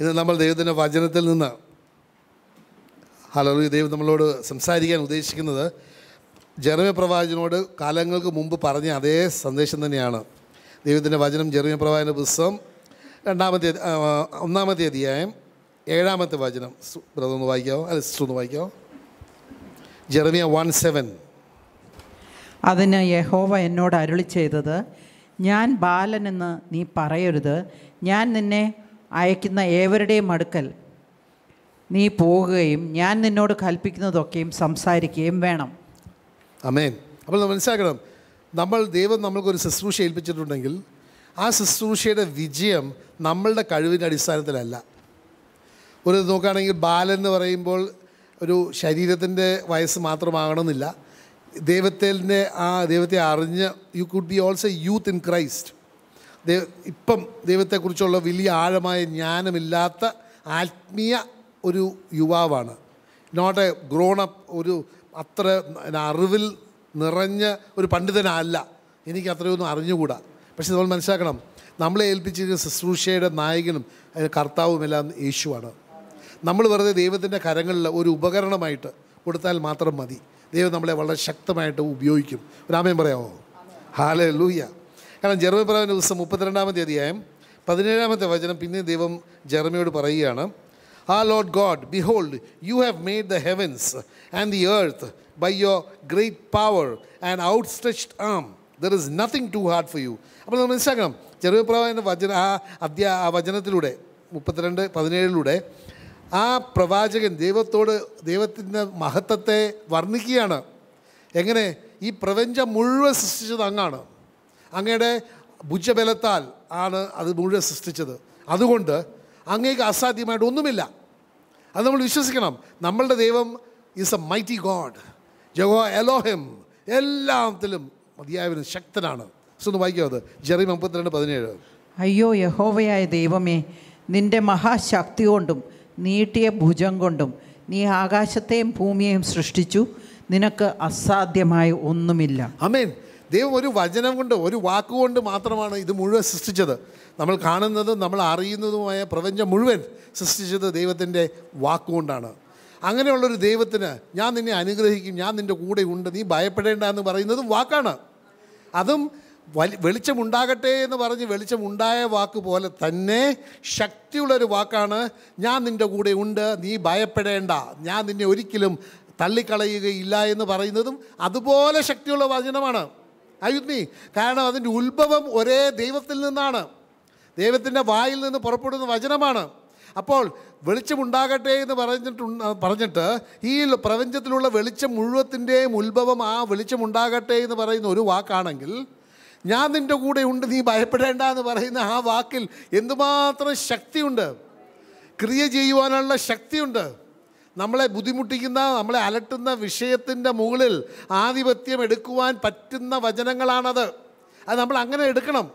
ഇന്ന് നമ്മൾ ദൈവത്തിൻ്റെ വചനത്തിൽ നിന്ന് ഹലോ ദൈവം നമ്മളോട് സംസാരിക്കാൻ ഉദ്ദേശിക്കുന്നത് ജെറമി പ്രവാചനോട് കാലങ്ങൾക്ക് മുമ്പ് പറഞ്ഞ അതേ സന്ദേശം തന്നെയാണ് ദൈവത്തിൻ്റെ വചനം ജെറമി പ്രവാചന പുസ്തകം രണ്ടാമത്തെ ഒന്നാമത്തെ അധ്യായം ഏഴാമത്തെ വചനം ബ്രദർ ഒന്ന് വായിക്കാമോ അല്ല സിസ്റ്റർ ഒന്ന് വായിക്കാമോ ജെറമിയ വൺ സെവൻ അതിന് യഹോവ എന്നോട് അരുളി ചെയ്തത് ഞാൻ ബാലനെന്ന് നീ പറയരുത് ഞാൻ നിന്നെ അയക്കുന്ന ഏവരുടെയും അടുക്കൽ നീ പോകുകയും ഞാൻ നിന്നോട് കൽപ്പിക്കുന്നതൊക്കെയും സംസാരിക്കുകയും വേണം അമേൻ അപ്പോൾ മനസ്സിലാക്കണം നമ്മൾ ദൈവം നമ്മൾക്കൊരു ശുശ്രൂഷ ഏൽപ്പിച്ചിട്ടുണ്ടെങ്കിൽ ആ ശുശ്രൂഷയുടെ വിജയം നമ്മളുടെ കഴിവിൻ്റെ അടിസ്ഥാനത്തിലല്ല ഒരു നോക്കുകയാണെങ്കിൽ ബാലൻ എന്ന് പറയുമ്പോൾ ഒരു ശരീരത്തിൻ്റെ വയസ്സ് മാത്രമാകണമെന്നില്ല ദൈവത്തിൻ്റെ ആ ദൈവത്തെ അറിഞ്ഞ് you could be also youth in Christ ദൈവ ഇപ്പം ദൈവത്തെക്കുറിച്ചുള്ള വലിയ ആഴമായ ജ്ഞാനമില്ലാത്ത ആത്മീയ ഒരു യുവാവാണ് നോട്ട് എ അപ്പ് ഒരു അത്ര അറിവിൽ നിറഞ്ഞ ഒരു പണ്ഡിതനല്ല എനിക്ക് അത്രയൊന്നും അറിഞ്ഞുകൂടാ പക്ഷെ നമ്മൾ മനസ്സിലാക്കണം നമ്മളെ ഏൽപ്പിച്ചിരിക്കുന്ന ശുശ്രൂഷയുടെ നായകനും കർത്താവുമെല്ലാം യേശുവാണ് നമ്മൾ വെറുതെ ദൈവത്തിൻ്റെ കരങ്ങളിൽ ഒരു ഉപകരണമായിട്ട് കൊടുത്താൽ മാത്രം മതി ദൈവം നമ്മളെ വളരെ ശക്തമായിട്ട് ഉപയോഗിക്കും ഒരാമയം പറയാമോ ഹാലേ ലൂയ്യ കാരണം പറയുന്ന ദിവസം മുപ്പത്തിരണ്ടാമത്തെ അധ്യായം പതിനേഴാമത്തെ വചനം പിന്നെ ദൈവം ജർമ്മിയോട് പറയുകയാണ് ആ lord God behold you have made the heavens and the earth by your great power and out stretched arm there is nothing too hard for you അപ്പോൾ നമ്മൾ മനസ്സിലാക്കണം ചെറുപ്രവാഹൻ്റെ വചന ആ അധ്യാ ആ വചനത്തിലൂടെ മുപ്പത്തിരണ്ട് പതിനേഴിലൂടെ ആ പ്രവാചകൻ ദൈവത്തോട് ദൈവത്തിൻ്റെ മഹത്വത്തെ വർണ്ണിക്കുകയാണ് എങ്ങനെ ഈ പ്രപഞ്ചം മുഴുവൻ സൃഷ്ടിച്ചത് അങ്ങാണ് അങ്ങയുടെ ഭുജബലത്താൽ ആണ് അത് മുഴുവൻ സൃഷ്ടിച്ചത് അതുകൊണ്ട് അങ്ങേക്ക് അസാധ്യമായിട്ട് ഒന്നുമില്ല അത് നമ്മൾ വിശ്വസിക്കണം നമ്മളുടെ ദൈവം ഈസ് എ മൈറ്റി ഗോഡ് ജഗോ എലോഹിം എല്ലാത്തിലും മതിയായവരും ശക്തനാണ് വായിക്കോ അത് ജെറി മുപ്പത്തിരണ്ട് പതിനേഴ് അയ്യോ യഹോവയായ ദൈവമേ നിന്റെ മഹാശക്തി കൊണ്ടും നീട്ടിയ ഭുജം കൊണ്ടും നീ ആകാശത്തെയും ഭൂമിയെയും സൃഷ്ടിച്ചു നിനക്ക് അസാധ്യമായ ഒന്നുമില്ല അമേൻ ദൈവം ഒരു വചനം കൊണ്ട് ഒരു വാക്കുകൊണ്ട് മാത്രമാണ് ഇത് മുഴുവൻ സൃഷ്ടിച്ചത് നമ്മൾ കാണുന്നതും നമ്മൾ അറിയുന്നതുമായ പ്രപഞ്ചം മുഴുവൻ സൃഷ്ടിച്ചത് ദൈവത്തിൻ്റെ വാക്കുകൊണ്ടാണ് അങ്ങനെയുള്ളൊരു ദൈവത്തിന് ഞാൻ നിന്നെ അനുഗ്രഹിക്കും ഞാൻ നിൻ്റെ കൂടെ ഉണ്ട് നീ ഭയപ്പെടേണ്ട എന്ന് പറയുന്നതും വാക്കാണ് അതും വലി വെളിച്ചമുണ്ടാകട്ടെ എന്ന് പറഞ്ഞ് വെളിച്ചമുണ്ടായ വാക്ക് പോലെ തന്നെ ശക്തിയുള്ളൊരു വാക്കാണ് ഞാൻ നിൻ്റെ കൂടെ ഉണ്ട് നീ ഭയപ്പെടേണ്ട ഞാൻ നിന്നെ ഒരിക്കലും തള്ളിക്കളയുകയില്ല എന്ന് പറയുന്നതും അതുപോലെ ശക്തിയുള്ള വചനമാണ് അയുഗ്നി കാരണം അതിൻ്റെ ഉത്ഭവം ഒരേ ദൈവത്തിൽ നിന്നാണ് ദൈവത്തിൻ്റെ വായിൽ നിന്ന് പുറപ്പെടുന്ന വചനമാണ് അപ്പോൾ വെളിച്ചമുണ്ടാകട്ടെ എന്ന് പറഞ്ഞിട്ടു പറഞ്ഞിട്ട് ഈ പ്രപഞ്ചത്തിലുള്ള വെളിച്ചം മുഴുവത്തിൻ്റെയും ഉത്ഭവം ആ വെളിച്ചമുണ്ടാകട്ടെ എന്ന് പറയുന്ന ഒരു വാക്കാണെങ്കിൽ ഞാൻ നിൻ്റെ കൂടെ ഉണ്ട് നീ ഭയപ്പെടേണ്ട എന്ന് പറയുന്ന ആ വാക്കിൽ എന്തുമാത്രം ശക്തിയുണ്ട് ക്രിയ ചെയ്യുവാനുള്ള ശക്തിയുണ്ട് നമ്മളെ ബുദ്ധിമുട്ടിക്കുന്ന നമ്മളെ അലട്ടുന്ന വിഷയത്തിൻ്റെ മുകളിൽ ആധിപത്യം എടുക്കുവാൻ പറ്റുന്ന വചനങ്ങളാണത് അത് നമ്മൾ അങ്ങനെ എടുക്കണം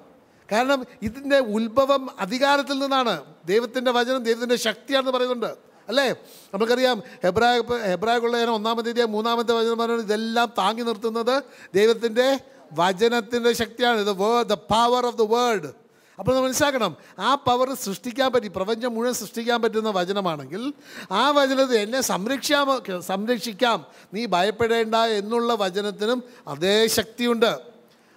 കാരണം ഇതിൻ്റെ ഉത്ഭവം അധികാരത്തിൽ നിന്നാണ് ദൈവത്തിൻ്റെ വചനം ദൈവത്തിൻ്റെ ശക്തിയാണെന്ന് പറയുന്നുണ്ട് അല്ലേ നമുക്കറിയാം ഹെബ്രായ ഹെബ്രായക്കുള്ള ഞാൻ ഒന്നാമത്തെ തീയതി മൂന്നാമത്തെ വചനം പറയുന്നത് ഇതെല്ലാം താങ്ങി നിർത്തുന്നത് ദൈവത്തിൻ്റെ വചനത്തിൻ്റെ ശക്തിയാണ് the word the power of the world അപ്പോൾ നമ്മൾ മനസ്സിലാക്കണം ആ പവർ സൃഷ്ടിക്കാൻ പറ്റി പ്രപഞ്ചം മുഴുവൻ സൃഷ്ടിക്കാൻ പറ്റുന്ന വചനമാണെങ്കിൽ ആ വചനത്തെ എന്നെ സംരക്ഷിക്കാം സംരക്ഷിക്കാം നീ ഭയപ്പെടേണ്ട എന്നുള്ള വചനത്തിനും അതേ ശക്തിയുണ്ട്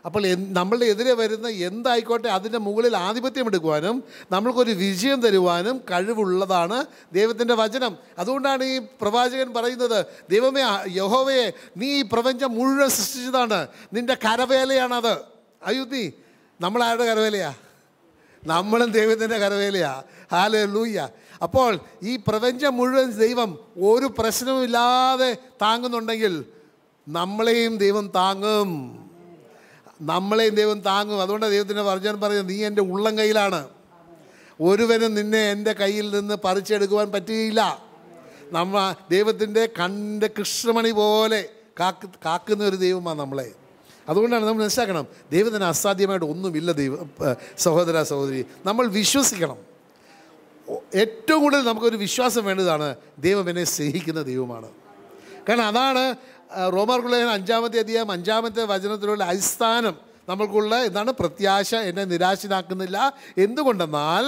അപ്പോൾ നമ്മളുടെ എതിരെ വരുന്ന എന്തായിക്കോട്ടെ അതിൻ്റെ മുകളിൽ ആധിപത്യം എടുക്കുവാനും നമ്മൾക്കൊരു വിജയം തരുവാനും കഴിവുള്ളതാണ് ദൈവത്തിൻ്റെ വചനം അതുകൊണ്ടാണ് ഈ പ്രവാചകൻ പറയുന്നത് ദൈവമേ യഹോവയെ നീ ഈ പ്രപഞ്ചം മുഴുവൻ സൃഷ്ടിച്ചതാണ് നിൻ്റെ കരവേലയാണത് അയുദ്ധി നമ്മളാരുടെ കരവേലയാണ് നമ്മളും ദൈവത്തിൻ്റെ കരവേലയാ ഹാലേ ലൂയ്യ അപ്പോൾ ഈ പ്രപഞ്ചം മുഴുവൻ ദൈവം ഒരു പ്രശ്നവുമില്ലാതെ താങ്ങുന്നുണ്ടെങ്കിൽ നമ്മളെയും ദൈവം താങ്ങും നമ്മളെയും ദൈവം താങ്ങും അതുകൊണ്ടാണ് ദൈവത്തിൻ്റെ വർജൻ പറയുന്നത് നീ എൻ്റെ ഉള്ളം കയ്യിലാണ് ഒരുവനും നിന്നെ എൻ്റെ കയ്യിൽ നിന്ന് പറിച്ചെടുക്കുവാൻ പറ്റിയില്ല നമ്മ ദൈവത്തിൻ്റെ കണ്ട കൃഷ്ണമണി പോലെ കാക്ക് കാക്കുന്ന ഒരു ദൈവമാണ് നമ്മളെ അതുകൊണ്ടാണ് നമ്മൾ മനസ്സിലാക്കണം ദൈവത്തിന് അസാധ്യമായിട്ട് ഒന്നുമില്ല ദൈവ സഹോദര സഹോദരി നമ്മൾ വിശ്വസിക്കണം ഏറ്റവും കൂടുതൽ നമുക്കൊരു വിശ്വാസം വേണ്ടതാണ് ദൈവം എന്നെ സ്നേഹിക്കുന്ന ദൈവമാണ് കാരണം അതാണ് റോമാർക്കുള്ള അഞ്ചാമത്തെ അധികം അഞ്ചാമത്തെ വചനത്തിലുള്ള അടിസ്ഥാനം നമ്മൾക്കുള്ള എന്താണ് പ്രത്യാശ എന്നെ നിരാശനാക്കുന്നില്ല എന്തുകൊണ്ടെന്നാൽ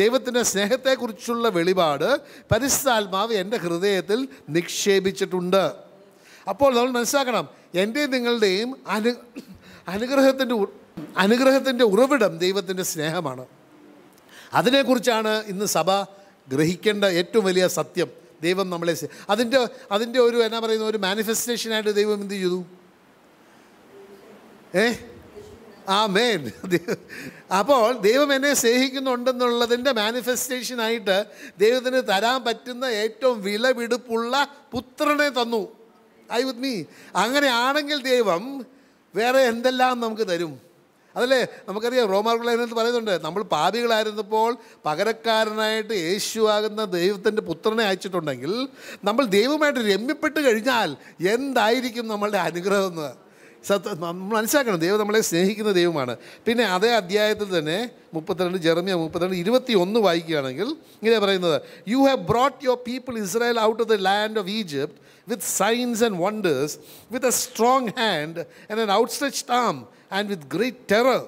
ദൈവത്തിൻ്റെ സ്നേഹത്തെക്കുറിച്ചുള്ള വെളിപാട് പരിസ്ഥാത്മാവ് എൻ്റെ ഹൃദയത്തിൽ നിക്ഷേപിച്ചിട്ടുണ്ട് അപ്പോൾ നമ്മൾ മനസ്സിലാക്കണം എൻ്റെയും നിങ്ങളുടെയും അനു അനുഗ്രഹത്തിൻ്റെ അനുഗ്രഹത്തിൻ്റെ ഉറവിടം ദൈവത്തിൻ്റെ സ്നേഹമാണ് അതിനെക്കുറിച്ചാണ് ഇന്ന് സഭ ഗ്രഹിക്കേണ്ട ഏറ്റവും വലിയ സത്യം ദൈവം നമ്മളെ അതിൻ്റെ അതിൻ്റെ ഒരു എന്നാ പറയുന്ന ഒരു മാനിഫെസ്റ്റേഷനായിട്ട് ദൈവം എന്ത് ചെയ്തു ഏ ആ മേൻ അപ്പോൾ ദൈവം എന്നെ സ്നേഹിക്കുന്നുണ്ടെന്നുള്ളതിൻ്റെ മാനിഫെസ്റ്റേഷനായിട്ട് ദൈവത്തിന് തരാൻ പറ്റുന്ന ഏറ്റവും വിലപിടിപ്പുള്ള പുത്രനെ തന്നു ഐ വിത്ത് മീ അങ്ങനെയാണെങ്കിൽ ദൈവം വേറെ എന്തെല്ലാം നമുക്ക് തരും അതല്ലേ നമുക്കറിയാം റോമാർക്കുള്ളതിനകത്ത് പറയുന്നുണ്ട് നമ്മൾ പാപികളായിരുന്നപ്പോൾ പകരക്കാരനായിട്ട് യേശു ആകുന്ന ദൈവത്തിൻ്റെ പുത്രനെ അയച്ചിട്ടുണ്ടെങ്കിൽ നമ്മൾ ദൈവമായിട്ട് രമ്യപ്പെട്ട് കഴിഞ്ഞാൽ എന്തായിരിക്കും നമ്മളുടെ അനുഗ്രഹം എന്ന് സത്യ മനസ്സിലാക്കണം ദൈവം നമ്മളെ സ്നേഹിക്കുന്ന ദൈവമാണ് പിന്നെ അതേ അധ്യായത്തിൽ തന്നെ മുപ്പത്തിരണ്ട് ജെർമിയ മുപ്പത്തിരണ്ട് ഇരുപത്തി ഒന്ന് വായിക്കുകയാണെങ്കിൽ ഇങ്ങനെ പറയുന്നത് you have brought your people Israel out of the land of Egypt with signs and wonders with a strong hand and an stretch arm and with great terror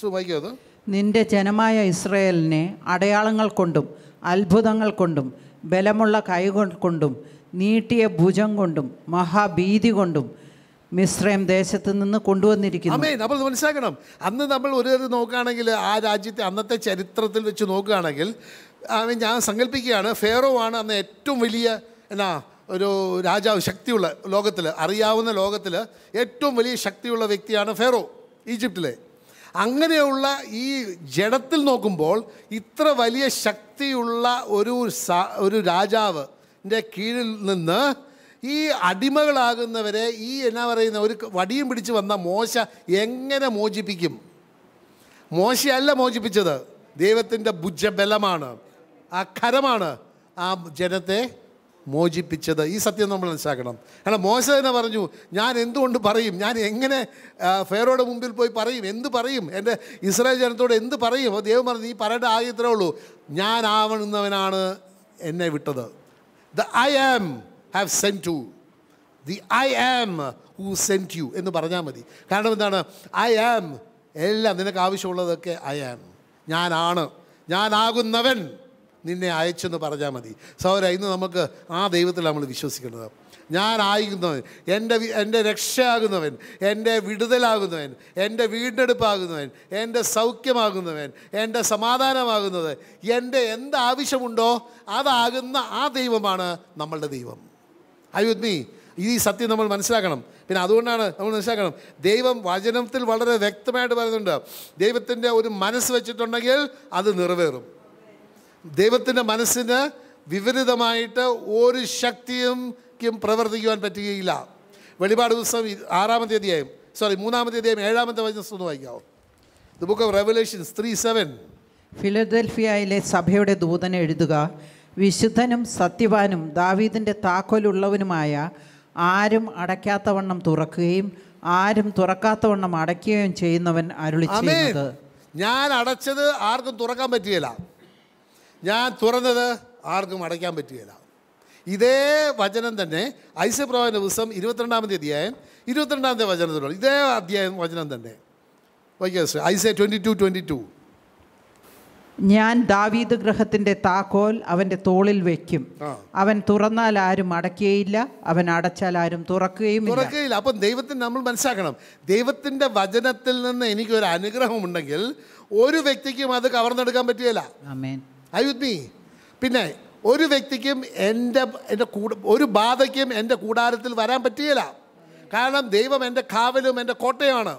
so വായിക്കും അത് നിന്റെ ജനമായ ഇസ്രയേലിനെ അടയാളങ്ങൾ കൊണ്ടും അത്ഭുതങ്ങൾ കൊണ്ടും ബലമുള്ള കൊണ്ടും നീട്ടിയ ഭുജം കൊണ്ടും മഹാഭീതി കൊണ്ടും മിശ്രയം ദേശത്ത് നിന്ന് കൊണ്ടുവന്നിരിക്കുന്നു അമ്മേ നമ്മൾ മനസ്സിലാക്കണം അന്ന് നമ്മൾ ഒരു നോക്കുകയാണെങ്കിൽ ആ രാജ്യത്തെ അന്നത്തെ ചരിത്രത്തിൽ വെച്ച് നോക്കുകയാണെങ്കിൽ ഞാൻ സങ്കല്പിക്കുകയാണ് ഫേറോ ആണ് അന്ന് ഏറ്റവും വലിയ എന്നാ ഒരു രാജാവ് ശക്തിയുള്ള ലോകത്തിൽ അറിയാവുന്ന ലോകത്തിൽ ഏറ്റവും വലിയ ശക്തിയുള്ള വ്യക്തിയാണ് ഫെറോ ഈജിപ്തിലെ അങ്ങനെയുള്ള ഈ ജഡത്തിൽ നോക്കുമ്പോൾ ഇത്ര വലിയ ശക്തിയുള്ള ഒരു ഒരു രാജാവിൻ്റെ കീഴിൽ നിന്ന് ഈ അടിമകളാകുന്നവരെ ഈ എന്നാ പറയുന്ന ഒരു വടിയും പിടിച്ച് വന്ന മോശ എങ്ങനെ മോചിപ്പിക്കും മോശയല്ല മോചിപ്പിച്ചത് ദൈവത്തിൻ്റെ ഭുജബലമാണ് ആ കരമാണ് ആ ജനത്തെ മോചിപ്പിച്ചത് ഈ സത്യം നമ്മൾ മനസ്സിലാക്കണം കാരണം മോശ തന്നെ പറഞ്ഞു ഞാൻ എന്തുകൊണ്ട് പറയും ഞാൻ എങ്ങനെ ഫെയറോയുടെ മുമ്പിൽ പോയി പറയും എന്ത് പറയും എൻ്റെ ഇസ്രായേൽ ജനത്തോട് എന്ത് പറയും അപ്പോൾ ദൈവം പറഞ്ഞു നീ പറയേണ്ട ആകെ ഉള്ളൂ ഉള്ളൂ ഞാനാവണുന്നവനാണ് എന്നെ വിട്ടത് the I am have sent to the I am who sent you എന്ന് പറഞ്ഞാൽ മതി കാരണം എന്താണ് ഐ ആം എല്ലാം നിനക്ക് ആവശ്യമുള്ളതൊക്കെ ഐ ആം ഞാനാണ് ഞാനാകുന്നവൻ നിന്നെ അയച്ചെന്ന് പറഞ്ഞാൽ മതി സൗര ഇന്ന് നമുക്ക് ആ ദൈവത്തിൽ നമ്മൾ വിശ്വസിക്കുന്നത് ഞാനായിരുന്നവൻ എൻ്റെ എൻ്റെ രക്ഷയാകുന്നവൻ എൻ്റെ വിടുതലാകുന്നവൻ എൻ്റെ വീണ്ടെടുപ്പാകുന്നവൻ എൻ്റെ സൗഖ്യമാകുന്നവൻ എൻ്റെ സമാധാനമാകുന്നത് എൻ്റെ എന്താവശ്യമുണ്ടോ അതാകുന്ന ആ ദൈവമാണ് നമ്മളുടെ ദൈവം ഐ വിത്ത് മീ ഈ സത്യം നമ്മൾ മനസ്സിലാക്കണം പിന്നെ അതുകൊണ്ടാണ് നമ്മൾ മനസ്സിലാക്കണം ദൈവം വചനത്തിൽ വളരെ വ്യക്തമായിട്ട് പറയുന്നുണ്ട് ദൈവത്തിൻ്റെ ഒരു മനസ്സ് വെച്ചിട്ടുണ്ടെങ്കിൽ അത് നിറവേറും ദൈവത്തിൻ്റെ മനസ്സിന് വിപരീതമായിട്ട് ഒരു ശക്തിയും പ്രവർത്തിക്കുവാൻ പറ്റുകയില്ല വെളിപാട് ദിവസം ആറാമത്തെ അധ്യായം സോറി മൂന്നാമത്തെ അധ്യായം ഏഴാമത്തെ വചനം ഒന്ന് വായിക്കാവോ the book of Revelations three seven ഫിലഡൽഫിയയിലെ സഭയുടെ ദൂതനെ എഴുതുക വിശുദ്ധനും സത്യവാനും ദാവീദിൻ്റെ താക്കോലുള്ളവനുമായ ആരും അടയ്ക്കാത്തവണ്ണം തുറക്കുകയും ആരും തുറക്കാത്തവണ്ണം അടയ്ക്കുകയും ചെയ്യുന്നവൻ അരുളി ചെയ്യുന്നത് ഞാൻ അടച്ചത് ആർക്കും തുറക്കാൻ പറ്റിയില്ല ഞാൻ തുറന്നത് ആർക്കും അടയ്ക്കാൻ പറ്റിയല്ല ഇതേ വചനം തന്നെ ഐസ്യപ്രവാചന ദിവസം ഇരുപത്തിരണ്ടാമത്തെ അധ്യായം ഇരുപത്തിരണ്ടാമത്തെ വചനത്തിലുള്ള ഇതേ അധ്യായം വചനം തന്നെ okay Isaiah twenty two twenty two ഞാൻ ദാവീദ് ഗ്രഹത്തിന്റെ താക്കോൽ അവന്റെ തോളിൽ വെക്കും അവൻ തുറന്നാൽ ആരും അടക്കുകയില്ല അവൻ അടച്ചാൽ ആരും തുറക്കുകയും തുറക്കുകയില്ല അപ്പം ദൈവത്തിന് നമ്മൾ മനസ്സിലാക്കണം ദൈവത്തിന്റെ വചനത്തിൽ നിന്ന് എനിക്ക് ഒരു അനുഗ്രഹം ഉണ്ടെങ്കിൽ ഒരു വ്യക്തിക്കും അത് കവർന്നെടുക്കാൻ പറ്റിയല്ല പിന്നെ ഒരു വ്യക്തിക്കും എൻ്റെ എൻ്റെ കൂടെ ഒരു ബാധയ്ക്കും എൻ്റെ കൂടാരത്തിൽ വരാൻ പറ്റിയല്ല കാരണം ദൈവം എൻ്റെ കാവലും എൻ്റെ കോട്ടയുമാണ്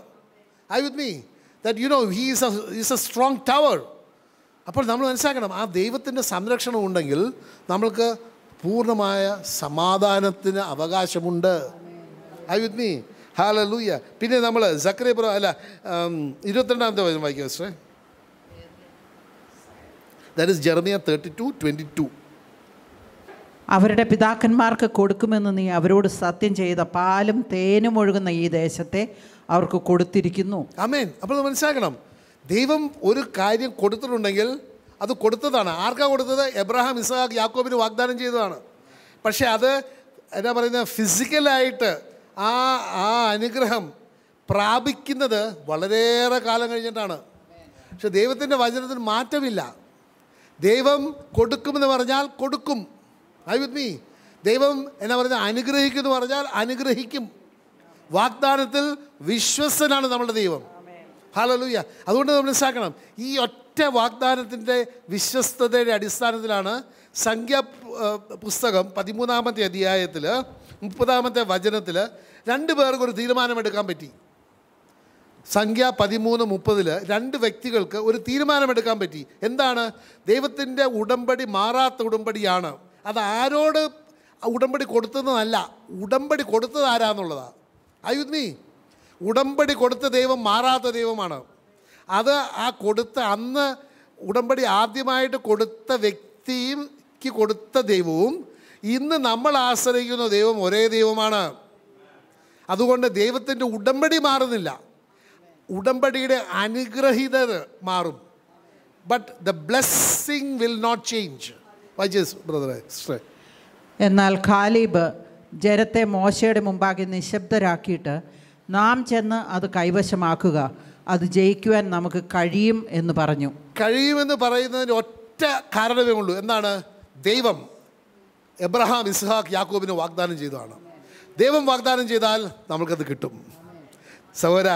I with me that you know he is a strong tower അപ്പോൾ നമ്മൾ മനസ്സിലാക്കണം ആ ദൈവത്തിൻ്റെ സംരക്ഷണം ഉണ്ടെങ്കിൽ നമ്മൾക്ക് പൂർണ്ണമായ സമാധാനത്തിന് അവകാശമുണ്ട് ഐ വിത്ത് മീ ഹാല ലൂയ്യ പിന്നെ നമ്മൾ സക്രേപുറം അല്ല ഇരുപത്തിരണ്ടാമത്തെ വചനം വായിക്കുക മിസ്റ്ററേ that is Jeremiah thirty two twenty two അവരുടെ പിതാക്കന്മാർക്ക് കൊടുക്കുമെന്ന് നീ അവരോട് സത്യം ചെയ്ത പാലും തേനും ഒഴുകുന്ന ഈ ദേശത്തെ അവർക്ക് കൊടുത്തിരിക്കുന്നു അമേൻ അപ്പോൾ മനസ്സിലാക്കണം ദൈവം ഒരു കാര്യം കൊടുത്തിട്ടുണ്ടെങ്കിൽ അത് കൊടുത്തതാണ് ആർക്കാണ് കൊടുത്തത് എബ്രഹാം ഇസാഖ് യാക്കോബിന് വാഗ്ദാനം ചെയ്തതാണ് പക്ഷേ അത് എന്താ പറയുന്നത് ഫിസിക്കലായിട്ട് ആ ആ അനുഗ്രഹം പ്രാപിക്കുന്നത് വളരെയേറെ കാലം കഴിഞ്ഞിട്ടാണ് പക്ഷെ ദൈവത്തിൻ്റെ വചനത്തിന് മാറ്റമില്ല ദൈവം കൊടുക്കുമെന്ന് പറഞ്ഞാൽ കൊടുക്കും ഐ വിത്ത് മീ ദൈവം എന്നാ പറയുന്നത് അനുഗ്രഹിക്കുമെന്ന് പറഞ്ഞാൽ അനുഗ്രഹിക്കും വാഗ്ദാനത്തിൽ വിശ്വസനാണ് നമ്മുടെ ദൈവം ഹാലലൂയ അതുകൊണ്ട് നമ്മൾ മനസ്സിലാക്കണം ഈ ഒറ്റ വാഗ്ദാനത്തിൻ്റെ വിശ്വസ്തതയുടെ അടിസ്ഥാനത്തിലാണ് സംഖ്യ പുസ്തകം പതിമൂന്നാമത്തെ അധ്യായത്തിൽ മുപ്പതാമത്തെ വചനത്തിൽ രണ്ട് പേർക്ക് ഒരു തീരുമാനമെടുക്കാൻ പറ്റി സംഖ്യ പതിമൂന്ന് മുപ്പതിൽ രണ്ട് വ്യക്തികൾക്ക് ഒരു തീരുമാനമെടുക്കാൻ പറ്റി എന്താണ് ദൈവത്തിൻ്റെ ഉടമ്പടി മാറാത്ത ഉടമ്പടിയാണ് അത് ആരോട് ഉടമ്പടി കൊടുത്തതെന്നല്ല ഉടമ്പടി കൊടുത്തത് ആരാന്നുള്ളതാണ് ആയുദ്മീ ഉടമ്പടി കൊടുത്ത ദൈവം മാറാത്ത ദൈവമാണ് അത് ആ കൊടുത്ത അന്ന് ഉടമ്പടി ആദ്യമായിട്ട് കൊടുത്ത വ്യക്തിക്ക് കൊടുത്ത ദൈവവും ഇന്ന് നമ്മൾ ആശ്രയിക്കുന്ന ദൈവം ഒരേ ദൈവമാണ് അതുകൊണ്ട് ദൈവത്തിൻ്റെ ഉടമ്പടി മാറുന്നില്ല ഉടമ്പടിയുടെ അനുഗ്രഹീതർ മാറും but the blessing will not change എന്നാൽ ഖാലിബ് ജരത്തെ മോശയുടെ മുമ്പാകെ നിശബ്ദരാക്കിയിട്ട് നാം ചെന്ന് അത് കൈവശമാക്കുക അത് ജയിക്കുവാൻ നമുക്ക് കഴിയും എന്ന് പറഞ്ഞു കഴിയുമെന്ന് പറയുന്നതിന് ഒറ്റ കാരണമേ ഉള്ളൂ എന്താണ് ദൈവം എബ്രഹാം ഇസ്ഹാഖ് യാക്കോബിന് വാഗ്ദാനം ചെയ്തതാണ് ദൈവം വാഗ്ദാനം ചെയ്താൽ നമുക്കത് കിട്ടും സഹോര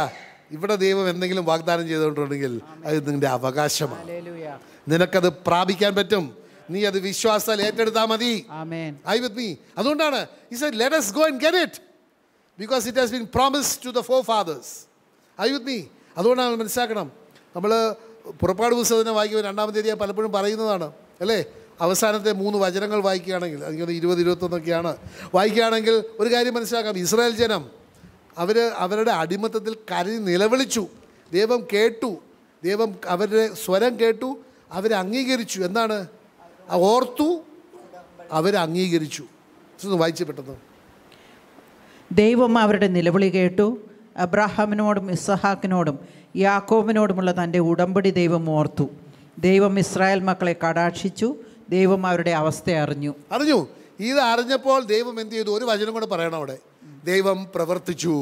ഇവിടെ ദൈവം എന്തെങ്കിലും വാഗ്ദാനം ചെയ്തുകൊണ്ടുണ്ടെങ്കിൽ അത് നിങ്ങളുടെ അവകാശമാണ് നിനക്കത് പ്രാപിക്കാൻ പറ്റും നീ അത് വിശ്വാസത്തിൽ ഏറ്റെടുത്താൽ മതി ഐ വിത്ത് മീ അതുകൊണ്ടാണ് let us go and get because it has been promise to the forefathers I with me അതുകൊണ്ടാണ് മനസ്സിലാക്കണം നമ്മൾ പുറപ്പാട് പുസ്തകത്തിനെ വായിക്കുമ്പോൾ രണ്ടാമത്തെ തീയതി പലപ്പോഴും പറയുന്നതാണ് അല്ലേ അവസാനത്തെ മൂന്ന് വചനങ്ങൾ വായിക്കുകയാണെങ്കിൽ അതിങ്ങനെ ഇരുപത് ഇരുപത്തൊന്നൊക്കെയാണ് വായിക്കുകയാണെങ്കിൽ ഒരു കാര്യം മനസ്സിലാക്കാം ഇസ്രായേൽ ജനം അവർ അവരുടെ അടിമത്തത്തിൽ കരി നിലവിളിച്ചു ദൈവം കേട്ടു ദൈവം അവരുടെ സ്വരം കേട്ടു അവരെ അംഗീകരിച്ചു എന്താണ് ഓർത്തു അവരെ അംഗീകരിച്ചു വായിച്ചു പെട്ടെന്ന് ദൈവം അവരുടെ നിലവിളി കേട്ടു അബ്രാഹാമിനോടും ഇസ്സഹാക്കിനോടും യാക്കോബിനോടുമുള്ള തൻ്റെ ഉടമ്പടി ദൈവം ഓർത്തു ദൈവം ഇസ്രായേൽ മക്കളെ കടാക്ഷിച്ചു ദൈവം അവരുടെ അവസ്ഥ അറിഞ്ഞു അറിഞ്ഞു ഇത് അറിഞ്ഞപ്പോൾ ദൈവം എന്ത് ചെയ്തു ഒരു വചനം കൂടെ പറയണം അവിടെ ദൈവം പ്രവർത്തിച്ചു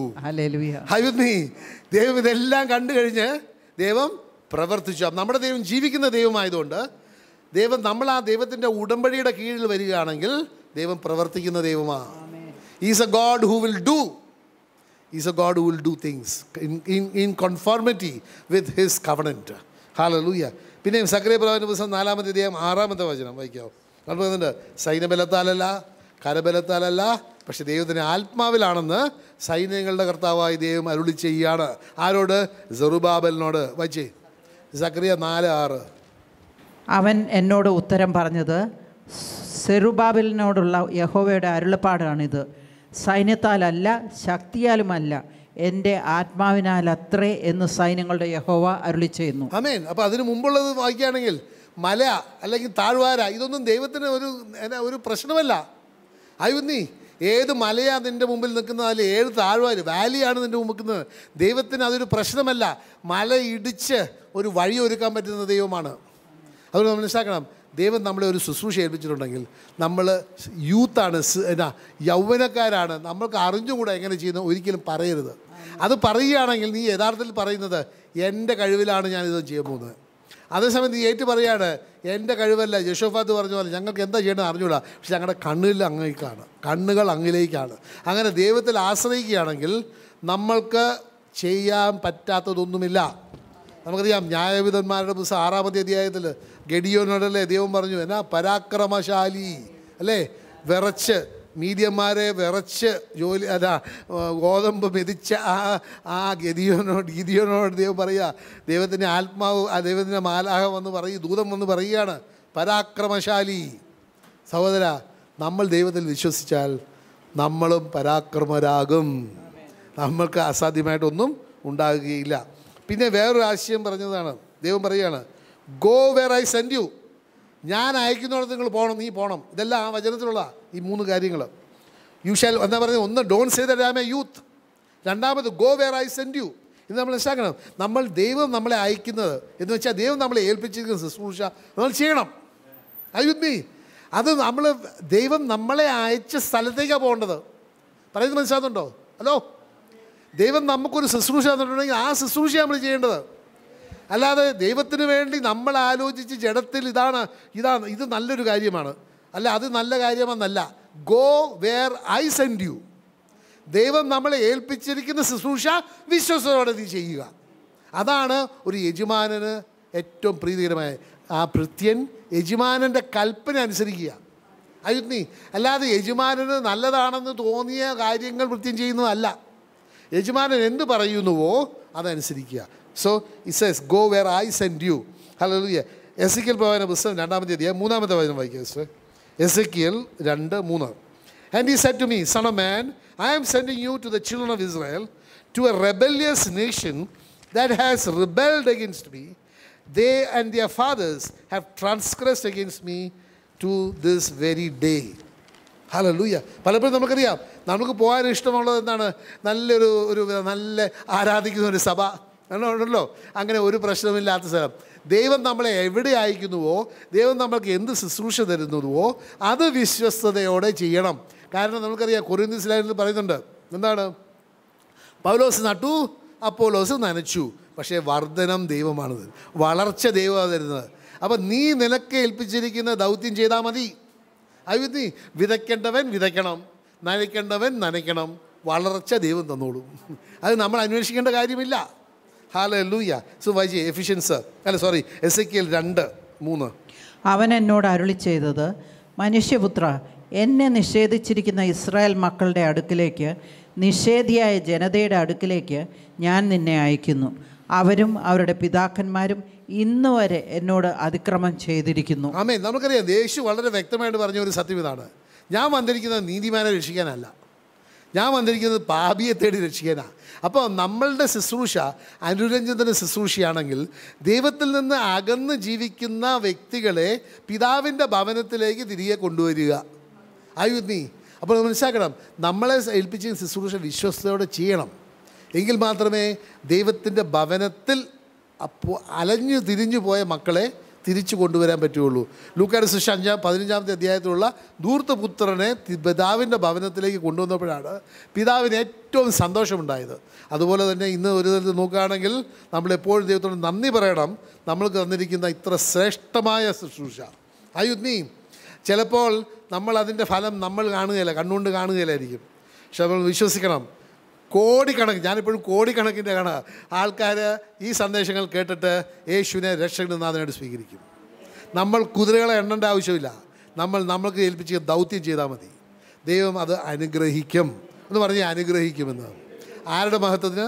ദൈവം ഇതെല്ലാം കണ്ടു കഴിഞ്ഞ് ദൈവം പ്രവർത്തിച്ചു നമ്മുടെ ദൈവം ജീവിക്കുന്ന ദൈവമായതുകൊണ്ട് ദൈവം നമ്മൾ ആ ദൈവത്തിൻ്റെ ഉടമ്പടിയുടെ കീഴിൽ വരികയാണെങ്കിൽ ദൈവം പ്രവർത്തിക്കുന്ന ദൈവമാണ് is a God who will do is a God who will do things in in in conformity with his covenant hallelujah പിന്നെയും സക്രിയ പ്രവാചന പുസ്തകം നാലാമത്തെ അദ്ദേഹം ആറാമത്തെ വചനം വായിക്കാവും നമ്മൾ സൈന്യബലത്താലല്ല കരബലത്താലല്ല പക്ഷെ ദൈവത്തിൻ്റെ ആത്മാവിലാണെന്ന് സൈന്യങ്ങളുടെ കർത്താവായ ദൈവം അരുളി ചെയ്യാണ് ആരോട് ജെറുബാബലിനോട് വച്ചേ സക്രിയ നാല് ആറ് അവൻ എന്നോട് ഉത്തരം പറഞ്ഞത് സെറുബാബലിനോടുള്ള യഹോവയുടെ അരുളപ്പാടാണിത് സൈന്യത്താലല്ല ശക്തിയാലുമല്ല എൻ്റെ ആത്മാവിനാൽ അത്രേ എന്ന് സൈന്യങ്ങളുടെ യഹോവ അരുളി ചെയ്യുന്നു അമേൻ അപ്പോൾ അതിനു മുമ്പുള്ളത് വായിക്കുകയാണെങ്കിൽ മല അല്ലെങ്കിൽ താഴ്വാര ഇതൊന്നും ദൈവത്തിന് ഒരു എന്നാ ഒരു പ്രശ്നമല്ല അയ്യുന്നീ ഏത് മലയാണ് നിൻ്റെ മുമ്പിൽ നിൽക്കുന്നത് അതിൽ ഏത് താഴ്വാര് വാലിയാണ് നിൻ്റെ മുമ്പിൽ നിൽക്കുന്നത് ദൈവത്തിന് അതൊരു പ്രശ്നമല്ല മല ഇടിച്ച് ഒരു വഴി ഒരുക്കാൻ പറ്റുന്ന ദൈവമാണ് അത് നമ്മൾ മനസ്സിലാക്കണം ദൈവം നമ്മളെ ഒരു ശുശ്രൂഷ ഏൽപ്പിച്ചിട്ടുണ്ടെങ്കിൽ നമ്മൾ യൂത്താണ് എന്നാ യൗവനക്കാരാണ് നമ്മൾക്ക് അറിഞ്ഞുകൂടെ എങ്ങനെ ചെയ്യുന്നത് ഒരിക്കലും പറയരുത് അത് പറയുകയാണെങ്കിൽ നീ യഥാർത്ഥത്തിൽ പറയുന്നത് എൻ്റെ കഴിവിലാണ് ഞാനിത് ചെയ്യാൻ പോകുന്നത് അതേസമയം നീ ഏറ്റു പറയാണ് എൻ്റെ കഴിവല്ല യശോഫാത്ത് പറഞ്ഞ പോലെ ഞങ്ങൾക്ക് എന്താ ചെയ്യണമെന്ന് അറിഞ്ഞൂടാ പക്ഷെ ഞങ്ങളുടെ കണ്ണിൽ അങ്ങേക്കാണ് കണ്ണുകൾ അങ്ങിലേക്കാണ് അങ്ങനെ ദൈവത്തിൽ ആശ്രയിക്കുകയാണെങ്കിൽ നമ്മൾക്ക് ചെയ്യാൻ പറ്റാത്തതൊന്നുമില്ല നമുക്കറിയാം ന്യായവിധന്മാരുടെ പുസ്തകം ആറാമത്തെ അധ്യായത്തിൽ ഗഡിയോനോടല്ലേ ദൈവം പറഞ്ഞു എന്നാ പരാക്രമശാലി അല്ലേ വിറച്ച് മീഡിയന്മാരെ വിറച്ച് ജോലി അതാ ഗോതമ്പ് മെതിച്ച ആ ആ ഗതിയോനോട് ഗിതിയോനോട് ദൈവം പറയുക ദൈവത്തിൻ്റെ ആത്മാവ് ആ ദൈവത്തിൻ്റെ മാലാഹം വന്ന് പറയും ദൂതം വന്ന് പറയുകയാണ് പരാക്രമശാലി സഹോദര നമ്മൾ ദൈവത്തിൽ വിശ്വസിച്ചാൽ നമ്മളും പരാക്രമരാകും നമ്മൾക്ക് അസാധ്യമായിട്ടൊന്നും ഉണ്ടാകുകയില്ല പിന്നെ വേറൊരു ആശയം പറഞ്ഞതാണ് ദൈവം പറയുകയാണ് go where I send you ഞാൻ അയക്കുന്നിടത്ത് നിങ്ങൾ പോകണം നീ പോകണം ഇതെല്ലാം ആ വചനത്തിലുള്ള ഈ മൂന്ന് കാര്യങ്ങൾ യു ഷാൽ എന്താ പറയുന്നത് ഒന്ന് ഡോൺ സേ ദ രാമ യൂത്ത് രണ്ടാമത് go where I send you ഇത് നമ്മൾ മനസ്സിലാക്കണം നമ്മൾ ദൈവം നമ്മളെ അയക്കുന്നത് എന്ന് വെച്ചാൽ ദൈവം നമ്മളെ ഏൽപ്പിച്ചിരിക്കുന്ന ശുശ്രൂഷ നമ്മൾ ചെയ്യണം ഐ വിത്ത് മീ അത് നമ്മൾ ദൈവം നമ്മളെ അയച്ച സ്ഥലത്തേക്കാണ് പോകേണ്ടത് പറയുന്നത് മനസ്സിലാകുന്നുണ്ടോ ഹലോ ദൈവം നമുക്കൊരു ശുശ്രൂഷ തന്നിട്ടുണ്ടെങ്കിൽ ആ ശുശ്രൂഷ നമ്മൾ ചെയ്യേണ്ടത് അല്ലാതെ ദൈവത്തിന് വേണ്ടി നമ്മൾ ആലോചിച്ച് ജഡത്തിൽ ഇതാണ് ഇതാണ് ഇത് നല്ലൊരു കാര്യമാണ് അല്ല അത് നല്ല കാര്യമെന്നല്ല go where I send you ദൈവം നമ്മളെ ഏൽപ്പിച്ചിരിക്കുന്ന ശുശ്രൂഷ വിശ്വസത്തോടെ നീ ചെയ്യുക അതാണ് ഒരു യജമാനന് ഏറ്റവും പ്രീതികരമായ ആ ഭൃത്യൻ യജമാനൻ്റെ കൽപ്പന അനുസരിക്കുക അയുത്നി അല്ലാതെ യജമാനന് നല്ലതാണെന്ന് തോന്നിയ കാര്യങ്ങൾ വൃത്യം ചെയ്യുന്നതല്ല യജമാനൻ എന്ത് പറയുന്നുവോ അതനുസരിക്കുക so it's go where I send you hello Ezekiel പ്രവാന പുസ്തകം രണ്ടാമത്തെ അധ്യായം മൂന്നാമത്തെ വചനം വായിക്കുക സിസ്റ്റർ എസ് എൽ രണ്ട് മൂന്ന് and he said to me son a man I am sending you to the children of Israel to a rebellious nation that has rebelled against me they and their fathers have transgressed against me to this very day hallelujah പലപ്പോഴും നമുക്കറിയാം നമുക്ക് പോകാൻ ഇഷ്ടമുള്ളത് എന്താണ് നല്ലൊരു ഒരു നല്ല ആരാധിക്കുന്ന ഒരു സഭ ഉണ്ടല്ലോ അങ്ങനെ ഒരു പ്രശ്നമില്ലാത്ത സ്ഥലം ദൈവം നമ്മളെ എവിടെ അയക്കുന്നുവോ ദൈവം നമ്മൾക്ക് എന്ത് ശുശ്രൂഷ തരുന്നുവോ അത് വിശ്വസ്തയോടെ ചെയ്യണം കാരണം നമുക്കറിയാം കൊറിയന്തിസിലായിരുന്നു പറയുന്നുണ്ട് എന്താണ് പൗലോസ് നട്ടു അപ്പോലോസ് നനച്ചു പക്ഷേ വർധനം ദൈവമാണത് വളർച്ച ദൈവമാണ് തരുന്നത് അപ്പം നീ നിനക്ക് ഏൽപ്പിച്ചിരിക്കുന്ന ദൗത്യം ചെയ്താൽ മതി അവിധി വിതയ്ക്കേണ്ടവൻ വിതയ്ക്കണം നനയ്ക്കേണ്ടവൻ നനയ്ക്കണം വളർച്ച ദൈവം തന്നോളൂ അത് നമ്മൾ അന്വേഷിക്കേണ്ട കാര്യമില്ല ഹാല ലൂയ സുവാജി എഫിഷ്യൻസ് അല്ല സോറി എസ് എ എൽ രണ്ട് മൂന്ന് അവൻ എന്നോട് അരുളി ചെയ്തത് മനുഷ്യപുത്ര എന്നെ നിഷേധിച്ചിരിക്കുന്ന ഇസ്രായേൽ മക്കളുടെ അടുക്കിലേക്ക് നിഷേധിയായ ജനതയുടെ അടുക്കിലേക്ക് ഞാൻ നിന്നെ അയക്കുന്നു അവരും അവരുടെ പിതാക്കന്മാരും ഇന്ന് വരെ എന്നോട് അതിക്രമം ചെയ്തിരിക്കുന്നു ആമേ നമുക്കറിയാം യേശു വളരെ വ്യക്തമായിട്ട് പറഞ്ഞ ഒരു സത്യം ഇതാണ് ഞാൻ വന്നിരിക്കുന്നത് നീതിമാനെ രക്ഷിക്കാനല്ല ഞാൻ വന്നിരിക്കുന്നത് പാപിയെ തേടി രക്ഷിക്കാനാണ് അപ്പോൾ നമ്മളുടെ ശുശ്രൂഷ അനുരഞ്ജനത്തിൻ്റെ ശുശ്രൂഷയാണെങ്കിൽ ദൈവത്തിൽ നിന്ന് അകന്ന് ജീവിക്കുന്ന വ്യക്തികളെ പിതാവിൻ്റെ ഭവനത്തിലേക്ക് തിരികെ കൊണ്ടുവരിക നീ അപ്പോൾ മനസ്സിലാക്കണം നമ്മളെ ഏൽപ്പിച്ച ശുശ്രൂഷ വിശ്വസ്തയോടെ ചെയ്യണം എങ്കിൽ മാത്രമേ ദൈവത്തിൻ്റെ ഭവനത്തിൽ അപ്പോൾ അലഞ്ഞു തിരിഞ്ഞു പോയ മക്കളെ തിരിച്ചു കൊണ്ടുവരാൻ പറ്റുകയുള്ളൂ ലൂക്കാട് ശിക്ഷ അഞ്ചാം പതിനഞ്ചാമത്തെ അധ്യായത്തിലുള്ള പുത്രനെ പിതാവിൻ്റെ ഭവനത്തിലേക്ക് കൊണ്ടുവന്നപ്പോഴാണ് പിതാവിന് ഏറ്റവും സന്തോഷമുണ്ടായത് അതുപോലെ തന്നെ ഇന്ന് ഒരു തരത്തിൽ നോക്കുകയാണെങ്കിൽ നമ്മളെപ്പോഴും ദൈവത്തോട് നന്ദി പറയണം നമ്മൾക്ക് തന്നിരിക്കുന്ന ഇത്ര ശ്രേഷ്ഠമായ ശുശ്രൂഷ ആയുഗ്നി ചിലപ്പോൾ നമ്മൾ അതിൻ്റെ ഫലം നമ്മൾ കാണുകയില്ല കണ്ണുകൊണ്ട് കാണുകയില്ലായിരിക്കും പക്ഷെ നമ്മൾ വിശ്വസിക്കണം കോടിക്കണക്കിന് ഞാനിപ്പോഴും കോടിക്കണക്കിൻ്റെ കണ ആൾക്കാർ ഈ സന്ദേശങ്ങൾ കേട്ടിട്ട് യേശുവിനെ രക്ഷകനാഥനായിട്ട് സ്വീകരിക്കും നമ്മൾ കുതിരകളെ എണ്ണേണ്ട ആവശ്യമില്ല നമ്മൾ നമ്മൾക്ക് ഏൽപ്പിച്ച് ദൗത്യം ചെയ്താൽ മതി ദൈവം അത് അനുഗ്രഹിക്കും എന്ന് പറഞ്ഞ് അനുഗ്രഹിക്കുമെന്ന് ആരുടെ മഹത്വത്തിന്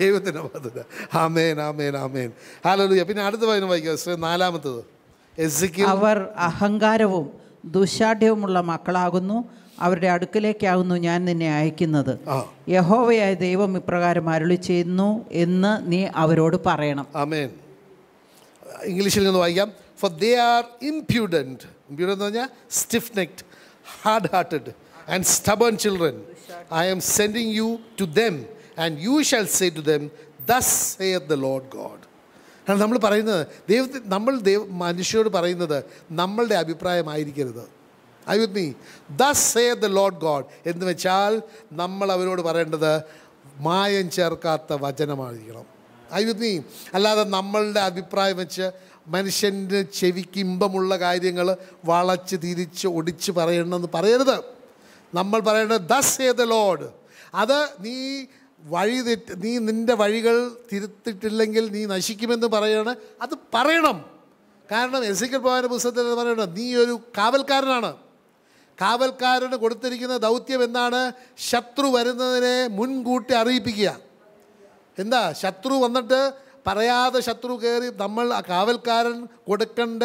ദൈവത്തിൻ്റെ മഹത്വത്തിന് ആമേൻ ആമേൻ ആമേൻ ഹാലലുയ പിന്നെ അടുത്ത വചനം വായിക്കുക നാലാമത്തത് അവർ അഹങ്കാരവും ദുശാഠ്യവുമുള്ള മക്കളാകുന്നു അവരുടെ അടുക്കലേക്കാവുന്നു ഞാൻ നിന്നെ അയക്കുന്നത് യഹോവയായ ദൈവം ഇപ്രകാരം അരുളി ചെയ്യുന്നു എന്ന് നീ അവരോട് പറയണം ആമേൻ ഇംഗ്ലീഷിൽ നിന്ന് വായിക്കാം ഫോർ ദേ ആർ ഇംപ്യൂഡൻറ്റ് ഇംപ്യൂഡൻ്റ് എന്ന് പറഞ്ഞാൽ stiff necked hard hearted and stubborn children I am sending you to them and you shall say to them thus says the lord God നമ്മൾ പറയുന്നത് ദൈവത്തിൽ നമ്മൾ ദൈവ മനുഷ്യരോട് പറയുന്നത് നമ്മളുടെ അഭിപ്രായമായിരിക്കരുത് ഐ വിത്ത് നീ thus says the lord God എന്ന് വെച്ചാൽ നമ്മൾ അവരോട് പറയേണ്ടത് മായം ചേർക്കാത്ത വചനമായിരിക്കണം ഐ വിത്ത് നീ അല്ലാതെ നമ്മളുടെ അഭിപ്രായം വെച്ച് മനുഷ്യൻ്റെ ചെവിക്ക് ഇമ്പമുള്ള കാര്യങ്ങൾ വളച്ച് തിരിച്ച് ഒടിച്ച് പറയണമെന്ന് പറയരുത് നമ്മൾ പറയേണ്ടത് ദസ് സേ ദ ലോഡ് അത് നീ വഴി തെറ്റ് നീ നിൻ്റെ വഴികൾ തിരുത്തിട്ടില്ലെങ്കിൽ നീ നശിക്കുമെന്ന് പറയണ അത് പറയണം കാരണം എസിക്കൽ പോകാൻ പുസ്തകത്തിൽ പറയണം നീ ഒരു കാവൽക്കാരനാണ് കാവൽക്കാരന് കൊടുത്തിരിക്കുന്ന ദൗത്യം എന്താണ് ശത്രു വരുന്നതിനെ മുൻകൂട്ടി അറിയിപ്പിക്കുക എന്താ ശത്രു വന്നിട്ട് പറയാതെ ശത്രു കയറി നമ്മൾ ആ കാവൽക്കാരൻ കൊടുക്കേണ്ട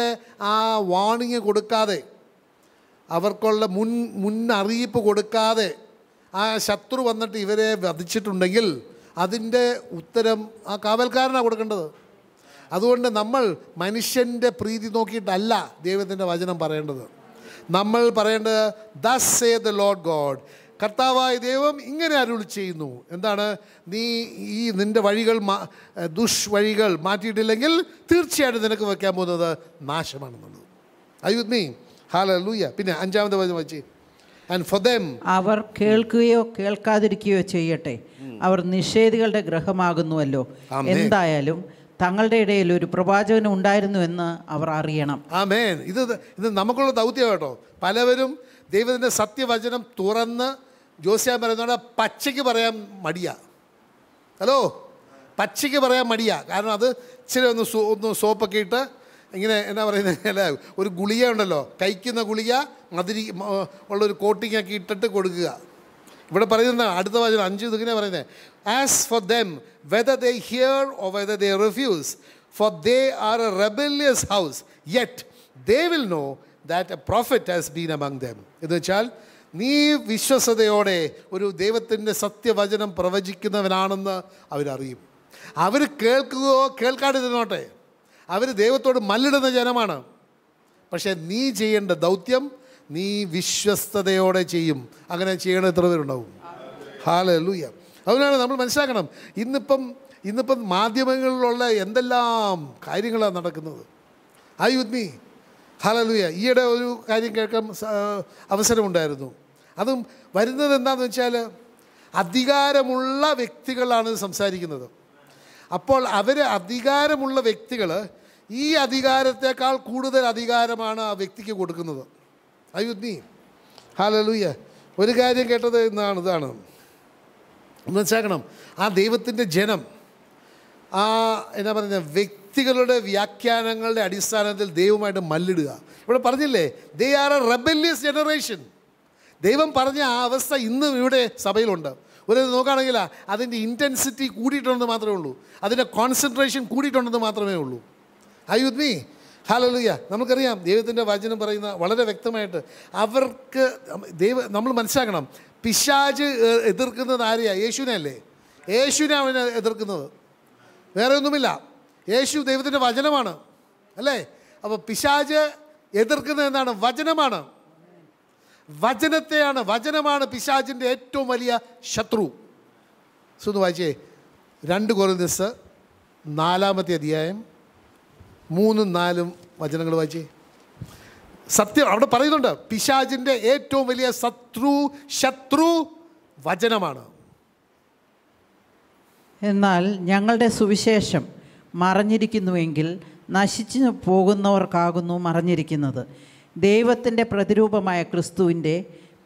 ആ വാണിങ് കൊടുക്കാതെ അവർക്കുള്ള മുൻ മുന്നറിയിപ്പ് കൊടുക്കാതെ ആ ശത്രു വന്നിട്ട് ഇവരെ വധിച്ചിട്ടുണ്ടെങ്കിൽ അതിൻ്റെ ഉത്തരം ആ കാവൽക്കാരനാണ് കൊടുക്കേണ്ടത് അതുകൊണ്ട് നമ്മൾ മനുഷ്യൻ്റെ പ്രീതി നോക്കിയിട്ടല്ല ദൈവത്തിൻ്റെ വചനം പറയേണ്ടത് നമ്മൾ പറയേണ്ടത് thus says the lord God കർത്താവായ ദൈവം ഇങ്ങനെ അരുൾ ചെയ്യുന്നു എന്താണ് നീ ഈ നിൻ്റെ വഴികൾ ദുഷ്വഴികൾ മാറ്റിയിട്ടില്ലെങ്കിൽ തീർച്ചയായിട്ടും നിനക്ക് വയ്ക്കാൻ പോകുന്നത് നാശമാണെന്നുള്ളത് അയ്യോ നീ ഹാല ലൂയ പിന്നെ അഞ്ചാമത്തെ വചനം വച്ച് അവർ കേൾക്കുകയോ കേൾക്കാതിരിക്കുകയോ ചെയ്യട്ടെ അവർ നിഷേധികളുടെ ഗ്രഹമാകുന്നുവല്ലോ എന്തായാലും തങ്ങളുടെ ഇടയിൽ ഒരു പ്രവാചകൻ ഉണ്ടായിരുന്നു എന്ന് അവർ അറിയണം ആമേൻ ഇത് ഇത് നമുക്കുള്ള ദൗത്യം കേട്ടോ പലവരും ദൈവത്തിൻ്റെ സത്യവചനം തുറന്ന് ജോസിയാൻ പറയുന്നതോടെ പച്ചയ്ക്ക് പറയാൻ മടിയാ ഹലോ പച്ചയ്ക്ക് പറയാൻ മടിയാ കാരണം അത് ഇച്ചിരി ഒന്ന് സോ ഒന്ന് സോപ്പൊക്കെ ഇട്ട് ഇങ്ങനെ എന്നാ പറയുന്നത് അല്ല ഒരു ഗുളിക ഉണ്ടല്ലോ കഴിക്കുന്ന ഗുളിക മതിരി ഉള്ളൊരു കോട്ടിങ്ങൊക്കെ ഇട്ടിട്ട് കൊടുക്കുക ഇവിടെ പറയുന്ന അടുത്ത വചനം അഞ്ച് ഇതിങ്ങനെ പറയുന്നത് as for them whether they hear or whether they refuse for they are a rebellious house yet they will know that a prophet has been among them എന്ന് വെച്ചാൽ നീ വിശ്വസതയോടെ ഒരു ദൈവത്തിൻ്റെ സത്യവചനം പ്രവചിക്കുന്നവനാണെന്ന് അവരറിയും അവർ കേൾക്കുകയോ കേൾക്കാണ്ടിരുന്നോട്ടെ അവർ ദൈവത്തോട് മല്ലിടുന്ന ജനമാണ് പക്ഷേ നീ ചെയ്യേണ്ട ദൗത്യം നീ വിശ്വസ്തയോടെ ചെയ്യും അങ്ങനെ ചെയ്യണ എത്ര പേരുണ്ടാവും ഹാലൂയ അതിനാണ് നമ്മൾ മനസ്സിലാക്കണം ഇന്നിപ്പം ഇന്നിപ്പം മാധ്യമങ്ങളിലുള്ള എന്തെല്ലാം കാര്യങ്ങളാണ് നടക്കുന്നത് ഐ വിത്ത് മീ ഹാലലൂയ ഈയിടെ ഒരു കാര്യം കേൾക്കാൻ അവസരമുണ്ടായിരുന്നു അതും വരുന്നത് എന്താണെന്ന് വെച്ചാൽ അധികാരമുള്ള വ്യക്തികളാണ് സംസാരിക്കുന്നത് അപ്പോൾ അവർ അധികാരമുള്ള വ്യക്തികൾ ഈ അധികാരത്തെക്കാൾ കൂടുതൽ അധികാരമാണ് ആ വ്യക്തിക്ക് കൊടുക്കുന്നത് അയുദ്ധി ഹാലലൂയ ഒരു കാര്യം കേട്ടത് എന്നാണ് ഇതാണ് മനസ്സിലാക്കണം ആ ദൈവത്തിൻ്റെ ജനം ആ എന്നാ പറയുന്നത് വ്യക്തികളുടെ വ്യാഖ്യാനങ്ങളുടെ അടിസ്ഥാനത്തിൽ ദൈവമായിട്ട് മല്ലിടുക ഇവിടെ പറഞ്ഞില്ലേ they are a rebellious generation ദൈവം പറഞ്ഞ ആ അവസ്ഥ ഇന്നും ഇവിടെ സഭയിലുണ്ട് ഒരു നോക്കുകയാണെങ്കിൽ അതിൻ്റെ ഇൻറ്റൻസിറ്റി കൂടിയിട്ടുണ്ടെന്ന് മാത്രമേ ഉള്ളൂ അതിൻ്റെ കോൺസെൻട്രേഷൻ കൂടിയിട്ടുണ്ടെന്ന് മാത്രമേ ഉള്ളൂ ഐ യുദ്ധി ഹാലലുയ്യ നമുക്കറിയാം ദൈവത്തിൻ്റെ വചനം പറയുന്ന വളരെ വ്യക്തമായിട്ട് അവർക്ക് ദൈവ നമ്മൾ മനസ്സിലാക്കണം പിശാജ് എതിർക്കുന്നത് ആരെയാണ് യേശുവിനെ അല്ലേ യേശുവിനെ അവന് എതിർക്കുന്നത് വേറെ ഒന്നുമില്ല യേശു ദൈവത്തിൻ്റെ വചനമാണ് അല്ലേ അപ്പോൾ പിശാജ് എതിർക്കുന്നത് എന്താണ് വചനമാണ് വചനത്തെയാണ് വചനമാണ് പിശാജിൻ്റെ ഏറ്റവും വലിയ ശത്രു സുന്ന് വായിച്ചേ രണ്ട് കുറേ ദിവസം നാലാമത്തെ അധ്യായം മൂന്നും നാലും വചനങ്ങൾ വായിച്ചേ സത്യം അവിടെ പറയുന്നുണ്ട് പിശാജിൻ്റെ ഏറ്റവും വലിയ ശത്രു ശത്രു വചനമാണ് എന്നാൽ ഞങ്ങളുടെ സുവിശേഷം മറഞ്ഞിരിക്കുന്നുവെങ്കിൽ നശിച്ചു പോകുന്നവർക്കാകുന്നു മറഞ്ഞിരിക്കുന്നത് ദൈവത്തിൻ്റെ പ്രതിരൂപമായ ക്രിസ്തുവിൻ്റെ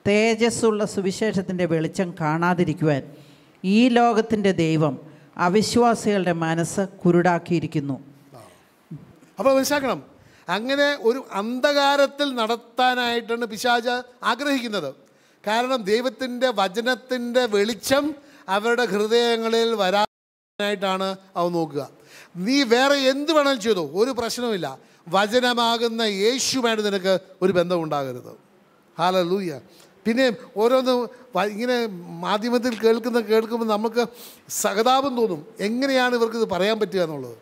തേജസ്സുള്ള സുവിശേഷത്തിൻ്റെ വെളിച്ചം കാണാതിരിക്കുവാൻ ഈ ലോകത്തിൻ്റെ ദൈവം അവിശ്വാസികളുടെ മനസ്സ് കുരുടാക്കിയിരിക്കുന്നു അപ്പോൾ മനസ്സിലാക്കണം അങ്ങനെ ഒരു അന്ധകാരത്തിൽ നടത്താനായിട്ടാണ് പിശാജ ആഗ്രഹിക്കുന്നത് കാരണം ദൈവത്തിൻ്റെ വചനത്തിൻ്റെ വെളിച്ചം അവരുടെ ഹൃദയങ്ങളിൽ വരാനായിട്ടാണ് അവ നോക്കുക നീ വേറെ എന്ത് വേണമെങ്കിലും ചെയ്തു ഒരു പ്രശ്നവുമില്ല വചനമാകുന്ന യേശുമായിട്ട് നിനക്ക് ഒരു ബന്ധമുണ്ടാകരുത് ഉണ്ടാകരുത് ഹാല ലൂയ്യ പിന്നെ ഓരോന്ന് ഇങ്ങനെ മാധ്യമത്തിൽ കേൾക്കുന്ന കേൾക്കുമ്പോൾ നമുക്ക് സഹതാപം തോന്നും എങ്ങനെയാണ് ഇവർക്കിത് പറയാൻ പറ്റുക എന്നുള്ളത്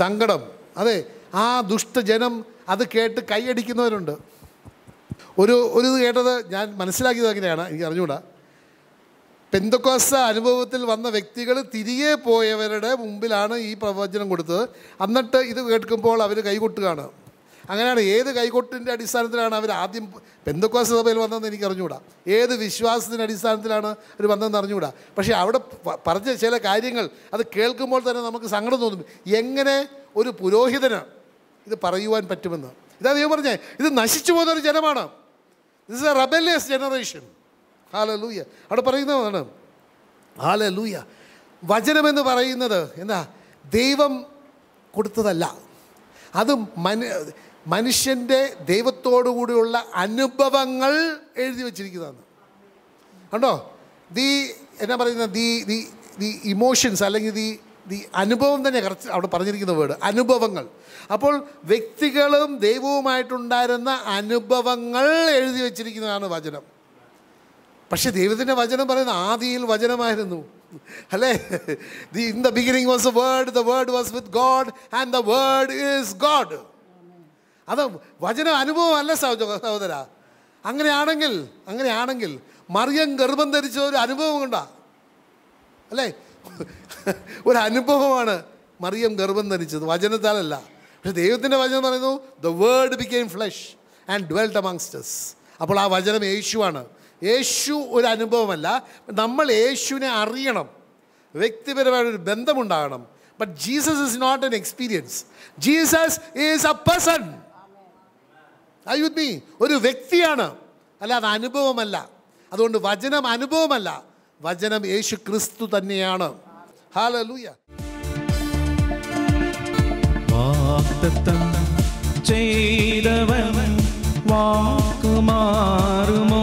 സങ്കടം അതെ ആ ദുഷ്ടജനം അത് കേട്ട് കൈയടിക്കുന്നവരുണ്ട് ഒരു ഒരു ഇത് കേട്ടത് ഞാൻ മനസ്സിലാക്കിയത് അങ്ങനെയാണ് എനിക്ക് അറിഞ്ഞുകൂടാ പെന്തക്കോസ അനുഭവത്തിൽ വന്ന വ്യക്തികൾ തിരികെ പോയവരുടെ മുമ്പിലാണ് ഈ പ്രവചനം കൊടുത്തത് എന്നിട്ട് ഇത് കേൾക്കുമ്പോൾ അവർ കൈകൊട്ടുകയാണ് അങ്ങനെയാണ് ഏത് കൈകൊട്ടിൻ്റെ അടിസ്ഥാനത്തിലാണ് അവർ ആദ്യം പെന്തക്കോസ സഭയിൽ വന്നതെന്ന് എനിക്ക് അറിഞ്ഞുകൂടാ ഏത് വിശ്വാസത്തിൻ്റെ അടിസ്ഥാനത്തിലാണ് അവർ വന്നതെന്ന് അറിഞ്ഞുകൂടാ പക്ഷേ അവിടെ പറഞ്ഞ ചില കാര്യങ്ങൾ അത് കേൾക്കുമ്പോൾ തന്നെ നമുക്ക് സങ്കടം തോന്നും എങ്ങനെ ഒരു പുരോഹിതന് ഇത് പറയുവാൻ പറ്റുമെന്ന് ഇതാ ദൈവം പറഞ്ഞേ ഇത് നശിച്ചു പോകുന്നൊരു ജനമാണ് ദിസ് എ റബല്യസ് ജനറേഷൻ ഹാല ലൂയ അവിടെ പറയുന്നതാണ് ഹാല ലൂയ വചനമെന്ന് പറയുന്നത് എന്താ ദൈവം കൊടുത്തതല്ല അത് മനു മനുഷ്യൻ്റെ ദൈവത്തോടുകൂടിയുള്ള അനുഭവങ്ങൾ എഴുതി വച്ചിരിക്കുന്നതാണ് കണ്ടോ ദി എന്നാ പറയുന്നത് ദി ദി ദി ഇമോഷൻസ് അല്ലെങ്കിൽ ദി ഈ അനുഭവം തന്നെ കറച്ച് അവിടെ പറഞ്ഞിരിക്കുന്ന വേർഡ് അനുഭവങ്ങൾ അപ്പോൾ വ്യക്തികളും ദൈവവുമായിട്ടുണ്ടായിരുന്ന അനുഭവങ്ങൾ എഴുതി വച്ചിരിക്കുന്നതാണ് വചനം പക്ഷേ ദൈവത്തിൻ്റെ വചനം പറയുന്ന ആദിയിൽ വചനമായിരുന്നു അല്ലേ the in the beginning was a word the word was with God and the word is God അത് വചന അനുഭവമല്ല സഹോദര അങ്ങനെയാണെങ്കിൽ അങ്ങനെയാണെങ്കിൽ മറിയം ഗർഭം ധരിച്ച ഒരു അനുഭവം കൊണ്ടാണ് അല്ലേ ഒരു അനുഭവമാണ് മറിയം ഗർഭം ധരിച്ചത് വചനത്താലല്ല പക്ഷെ ദൈവത്തിൻ്റെ വചനം പറയുന്നു the word became flesh and dwelt amongst us അപ്പോൾ ആ വചനം യേശുവാണ് യേശു ഒരു അനുഭവമല്ല നമ്മൾ യേശുവിനെ അറിയണം വ്യക്തിപരമായ ഒരു ബന്ധമുണ്ടാകണം but Jesus is not an experience Jesus is a person I യുദ്ധി ഒരു വ്യക്തിയാണ് അല്ലാതെ അനുഭവമല്ല അതുകൊണ്ട് വചനം അനുഭവമല്ല വചനം യേശു ക്രിസ്തു തന്നെയാണ് ഹാലലൂയ ചെയ്തവൻ വാക്കുമാറുമോ